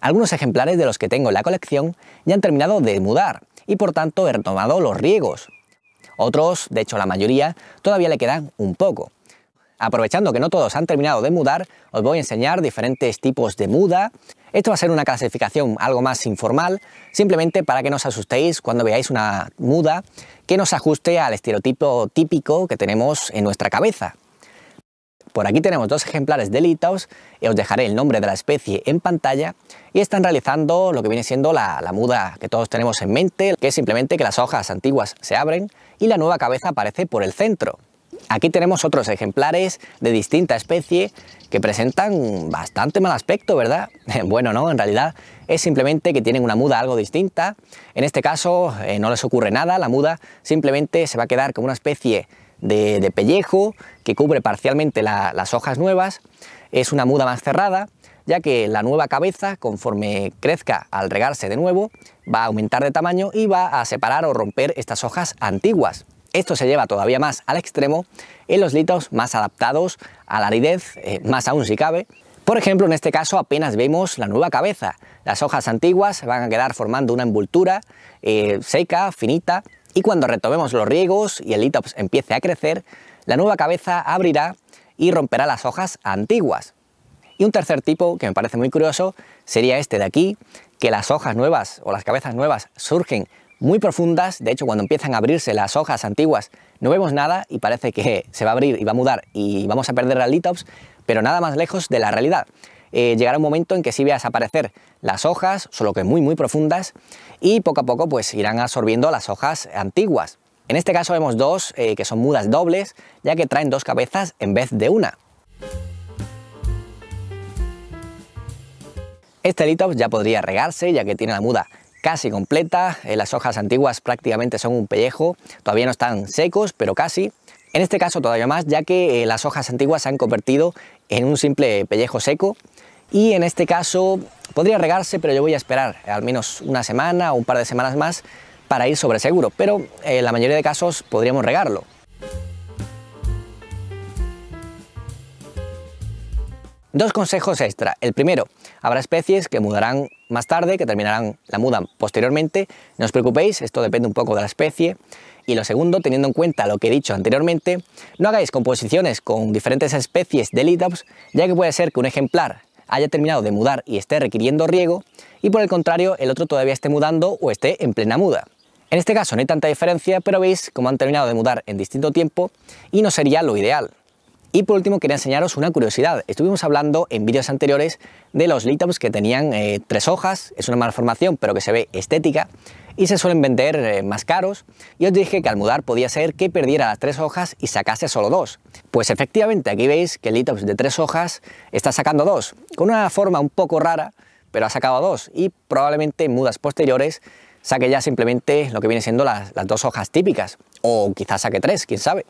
Algunos ejemplares de los que tengo en la colección ya han terminado de mudar y por tanto he retomado los riegos. Otros, de hecho la mayoría, todavía le quedan un poco. Aprovechando que no todos han terminado de mudar, os voy a enseñar diferentes tipos de muda. Esto va a ser una clasificación algo más informal, simplemente para que no os asustéis cuando veáis una muda que nos ajuste al estereotipo típico que tenemos en nuestra cabeza. Por aquí tenemos dos ejemplares de litaos, y os dejaré el nombre de la especie en pantalla, y están realizando lo que viene siendo la, muda que todos tenemos en mente, que es simplemente que las hojas antiguas se abren y la nueva cabeza aparece por el centro. Aquí tenemos otros ejemplares de distinta especie que presentan bastante mal aspecto, ¿verdad? Bueno, no, en realidad es simplemente que tienen una muda algo distinta. En este caso eh, no les ocurre nada, la muda simplemente se va a quedar como una especie de, pellejo que cubre parcialmente las hojas nuevas. Es una muda más cerrada, ya que la nueva cabeza, conforme crezca al regarse de nuevo, va a aumentar de tamaño y va a separar o romper estas hojas antiguas. Esto se lleva todavía más al extremo en los litos más adaptados a la aridez, eh, más aún si cabe. Por ejemplo, en este caso apenas vemos la nueva cabeza. Las hojas antiguas van a quedar formando una envoltura eh, seca, finita, y cuando retomemos los riegos y el litops empiece a crecer, la nueva cabeza abrirá y romperá las hojas antiguas. Y un tercer tipo, que me parece muy curioso, sería este de aquí, que las hojas nuevas o las cabezas nuevas surgen muy profundas, de hecho cuando empiezan a abrirse las hojas antiguas no vemos nada y parece que se va a abrir y va a mudar y vamos a perder al litops, pero nada más lejos de la realidad. Eh, llegará un momento en que sí veas aparecer las hojas, solo que muy muy profundas, y poco a poco pues irán absorbiendo las hojas antiguas. En este caso vemos dos eh, que son mudas dobles, ya que traen dos cabezas en vez de una. Este litops ya podría regarse, ya que tiene la muda casi completa, eh, las hojas antiguas prácticamente son un pellejo, todavía no están secos, pero casi, en este caso todavía más, ya que eh, las hojas antiguas se han convertido en un simple pellejo seco y en este caso podría regarse, pero yo voy a esperar al menos una semana o un par de semanas más para ir sobre seguro, pero en eh, la mayoría de casos podríamos regarlo. Dos consejos extra. El primero, habrá especies que mudarán más tarde, que terminarán la muda posteriormente. No os preocupéis, esto depende un poco de la especie. Y lo segundo, teniendo en cuenta lo que he dicho anteriormente, no hagáis composiciones con diferentes especies de lidops, ya que puede ser que un ejemplar haya terminado de mudar y esté requiriendo riego, y por el contrario el otro todavía esté mudando o esté en plena muda. En este caso no hay tanta diferencia, pero veis cómo han terminado de mudar en distinto tiempo y no sería lo ideal. Y por último quería enseñaros una curiosidad. Estuvimos hablando en vídeos anteriores de los litabs que tenían eh, tres hojas, es una malformación pero que se ve estética y se suelen vender eh, más caros. Y os dije que al mudar podía ser que perdiera las tres hojas y sacase solo dos. Pues efectivamente aquí veis que el litops de tres hojas está sacando dos, con una forma un poco rara pero ha sacado dos y probablemente en mudas posteriores saque ya simplemente lo que viene siendo las dos hojas típicas o quizás saque tres, quién sabe.